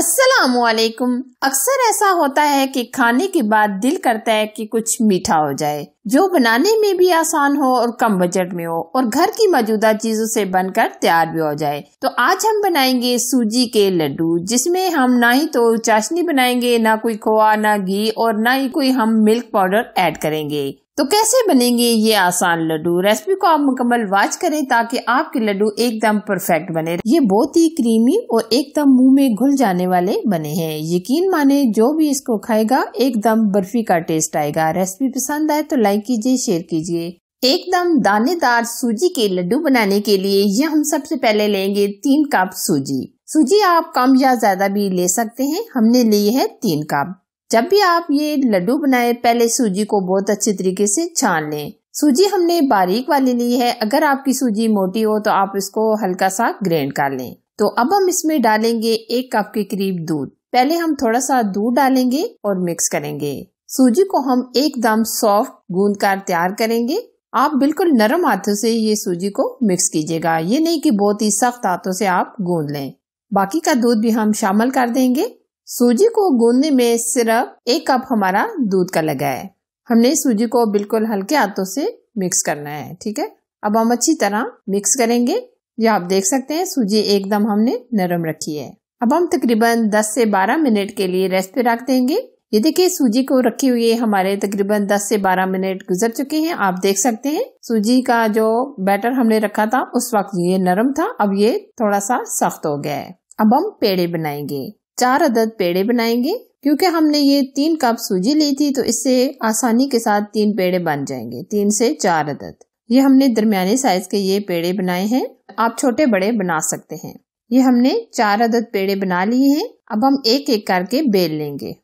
असलकुम अक्सर ऐसा होता है कि खाने के बाद दिल करता है कि कुछ मीठा हो जाए जो बनाने में भी आसान हो और कम बजट में हो और घर की मौजूदा चीजों से बनकर तैयार भी हो जाए तो आज हम बनाएंगे सूजी के लड्डू जिसमें हम ना ही तो चाशनी बनाएंगे ना कोई खोआ ना घी और ना ही कोई हम मिल्क पाउडर ऐड करेंगे तो कैसे बनेंगे ये आसान लड्डू रेसिपी को आप मुकम्मल वाच करें ताकि आपके लड्डू एकदम परफेक्ट बने ये बहुत ही क्रीमी और एकदम मुंह में घुल जाने वाले बने हैं यकीन माने जो भी इसको खाएगा एकदम बर्फी का टेस्ट आएगा रेसिपी पसंद आए तो लाइक कीजिए शेयर कीजिए एकदम दानेदार सूजी के लड्डू बनाने के लिए ये हम सबसे पहले लेंगे तीन कप सूजी सूजी आप कम या ज्यादा भी ले सकते हैं हमने ली है तीन कप जब भी आप ये लड्डू बनाए पहले सूजी को बहुत अच्छे तरीके से छान लें सूजी हमने बारीक वाली ली है अगर आपकी सूजी मोटी हो तो आप इसको हल्का सा ग्रेंड कर लें तो अब हम इसमें डालेंगे एक कप के करीब दूध पहले हम थोड़ा सा दूध डालेंगे और मिक्स करेंगे सूजी को हम एकदम सॉफ्ट गूंद कर तैयार करेंगे आप बिल्कुल नरम हाथों से ये सूजी को मिक्स कीजिएगा ये नहीं कि बहुत ही सख्त हाथों से आप गूंद लें बाकी का दूध भी हम शामिल कर देंगे सूजी को गूंदने में सिर्फ एक कप हमारा दूध का लगा है हमने सूजी को बिल्कुल हल्के हाथों से मिक्स करना है ठीक है अब हम अच्छी तरह मिक्स करेंगे जो आप देख सकते हैं सूजी एकदम हमने नरम रखी है अब हम तकरीबन 10 से 12 मिनट के लिए रेस्ट पे रख देंगे ये देखिए सूजी को रखे हुए हमारे तकरीबन 10 से 12 मिनट गुजर चुके हैं आप देख सकते हैं सूजी का जो बैटर हमने रखा था उस वक्त ये नरम था अब ये थोड़ा सा सख्त हो गया है अब हम पेड़े बनाएंगे चार अदद पेड़े बनाएंगे क्योंकि हमने ये तीन कप सूजी ली थी तो इससे आसानी के साथ तीन पेड़े बन जाएंगे तीन से चार अदद ये हमने दरमियाने साइज के ये पेड़े बनाए हैं आप छोटे बड़े बना सकते हैं ये हमने चार अदद पेड़े बना लिए हैं अब हम एक एक करके बेल लेंगे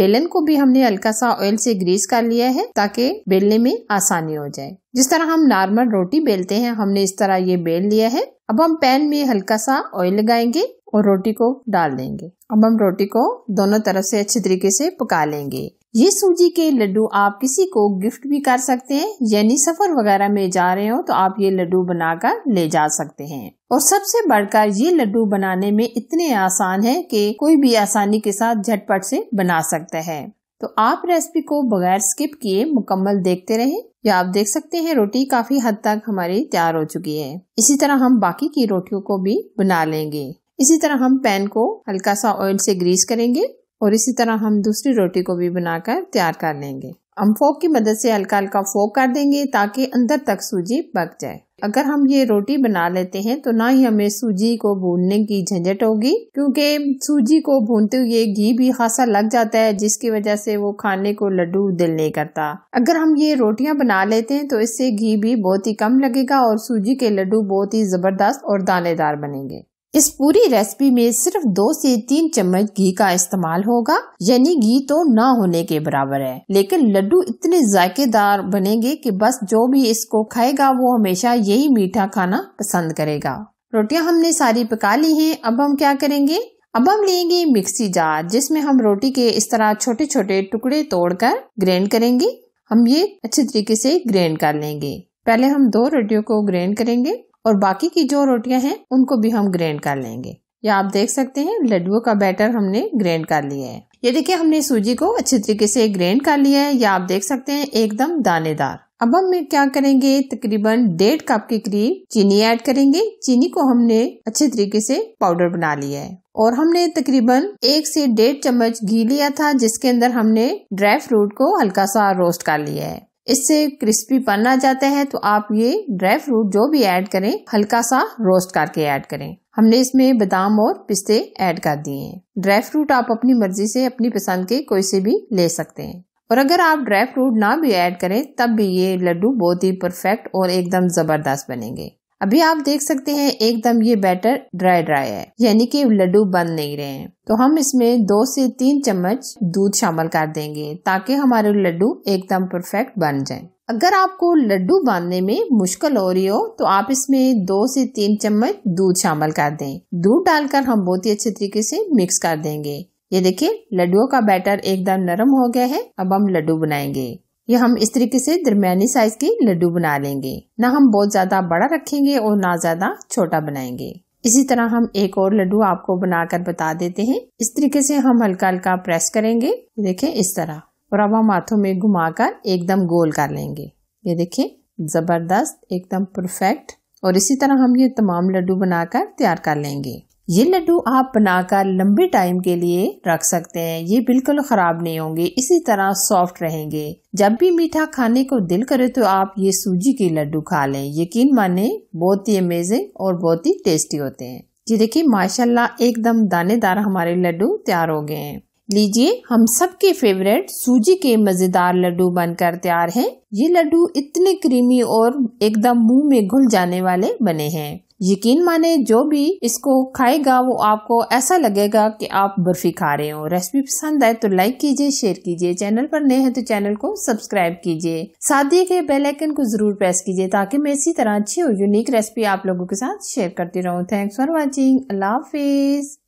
बेलन को भी हमने हल्का सा ऑयल से ग्रीस कर लिया है ताकि बेलने में आसानी हो जाए जिस तरह हम नॉर्मल रोटी बेलते हैं हमने इस तरह ये बेल लिया है अब हम पैन में हल्का सा ऑयल लगाएंगे और रोटी को डाल देंगे अब हम रोटी को दोनों तरफ से अच्छे तरीके से पका लेंगे ये सूजी के लड्डू आप किसी को गिफ्ट भी कर सकते हैं यानी सफर वगैरह में जा रहे हो तो आप ये लड्डू बनाकर ले जा सकते हैं और सबसे बढ़कर ये लड्डू बनाने में इतने आसान है कि कोई भी आसानी के साथ झटपट से बना सकता है तो आप रेसिपी को बगैर स्किप किए मुकम्मल देखते रहे या आप देख सकते हैं रोटी काफी हद तक हमारी तैयार हो चुकी है इसी तरह हम बाकी की रोटियों को भी बना लेंगे इसी तरह हम पैन को हल्का सा ऑयल से ग्रीस करेंगे और इसी तरह हम दूसरी रोटी को भी बनाकर तैयार कर लेंगे हम फोक की मदद से हल्का हल्का फोक कर देंगे ताकि अंदर तक सूजी पक जाए अगर हम ये रोटी बना लेते हैं तो ना ही हमें सूजी को भूनने की झंझट होगी क्योंकि सूजी को भूनते हुए घी भी खासा लग जाता है जिसकी वजह से वो खाने को लड्डू दिल नहीं करता अगर हम ये रोटियां बना लेते हैं तो इससे घी भी बहुत ही कम लगेगा और सूजी के लड्डू बहुत ही जबरदस्त और दानेदार बनेंगे इस पूरी रेसिपी में सिर्फ दो से तीन चम्मच घी का इस्तेमाल होगा यानी घी तो ना होने के बराबर है लेकिन लड्डू इतने जायकेदार बनेंगे कि बस जो भी इसको खाएगा वो हमेशा यही मीठा खाना पसंद करेगा रोटियां हमने सारी पका ली हैं अब हम क्या करेंगे अब हम लेंगे मिक्सी जार जिसमें हम रोटी के इस तरह छोटे छोटे टुकड़े तोड़कर ग्रेंड करेंगे हम ये अच्छे तरीके से ग्रेंड कर लेंगे पहले हम दो रोटियों को ग्रेंड करेंगे और बाकी की जो रोटियां हैं उनको भी हम ग्रैंड कर लेंगे या आप देख सकते हैं लड्डुओं का बैटर हमने ग्रैंड कर लिया है ये देखिए हमने सूजी को अच्छे तरीके से ग्रैंड कर लिया है या आप देख सकते हैं एकदम दानेदार अब हम क्या करेंगे तकरीबन डेढ़ कप के करीब चीनी ऐड करेंगे चीनी को हमने अच्छे तरीके से पाउडर बना लिया है और हमने तकरीबन एक से डेढ़ चम्मच घी लिया था जिसके अंदर हमने ड्राई फ्रूट को हल्का सा रोस्ट कर लिया है इससे पन आ जाता है तो आप ये ड्राई फ्रूट जो भी ऐड करें हल्का सा रोस्ट करके ऐड करें हमने इसमें बादाम और पिस्ते ऐड कर दिए हैं ड्राई फ्रूट आप अपनी मर्जी से अपनी पसंद के कोई से भी ले सकते हैं और अगर आप ड्राई फ्रूट ना भी ऐड करें तब भी ये लड्डू बहुत ही परफेक्ट और एकदम ज़बरदस्त बनेंगे अभी आप देख सकते हैं एकदम ये बैटर ड्राई ड्राई है यानी कि लड्डू बन नहीं रहे हैं तो हम इसमें दो से तीन चम्मच दूध शामिल कर देंगे ताकि हमारे लड्डू एकदम परफेक्ट बन जाएं। अगर आपको लड्डू बांधने में मुश्किल हो रही हो तो आप इसमें दो से तीन चम्मच दूध शामिल कर दें दूध डालकर हम बहुत ही अच्छे तरीके से मिक्स कर देंगे ये देखिए लड्डुओं का बैटर एकदम नरम हो गया है अब हम लड्डू बनाएंगे ये हम इस तरीके से दरमियानी साइज के लड्डू बना लेंगे ना हम बहुत ज़्यादा बड़ा रखेंगे और ना ज़्यादा छोटा बनाएंगे इसी तरह हम एक और लड्डू आपको बनाकर बता देते हैं इस तरीके से हम हल्का हल्का प्रेस करेंगे देखे इस तरह और अब हम हाथों में घुमाकर एकदम गोल कर लेंगे ये देखे ज़बरदस्त एकदम परफेक्ट और इसी तरह हम ये तमाम लड्डू बनाकर तैयार कर लेंगे ये लड्डू आप बनाकर लंबे टाइम के लिए रख सकते हैं ये बिल्कुल खराब नहीं होंगे इसी तरह सॉफ्ट रहेंगे जब भी मीठा खाने को दिल करे तो आप ये सूजी के लड्डू खा लें यकीन माने बहुत ही अमेजिंग और बहुत ही टेस्टी होते हैं जी देखिए माशाल्लाह एकदम दानेदार हमारे लड्डू तैयार हो गए हैं लीजिए हम सबके फेवरेट सूजी के मजेदार लड्डू बनकर तैयार हैं ये लड्डू इतने क्रीमी और एकदम मुंह में घुल जाने वाले बने हैं यकीन माने जो भी इसको खाएगा वो आपको ऐसा लगेगा कि आप बर्फी खा रहे हो रेसिपी पसंद आए तो लाइक कीजिए शेयर कीजिए चैनल पर नए हैं तो चैनल को सब्सक्राइब कीजिए साथ दिए गए बेलाइकन को जरूर प्रेस कीजिए ताकि मैं इसी तरह अच्छी और यूनिक रेसिपी आप लोगों के साथ शेयर करती रहूँ थैंक्स फॉर वॉचिंग अल्लाह हाफिज़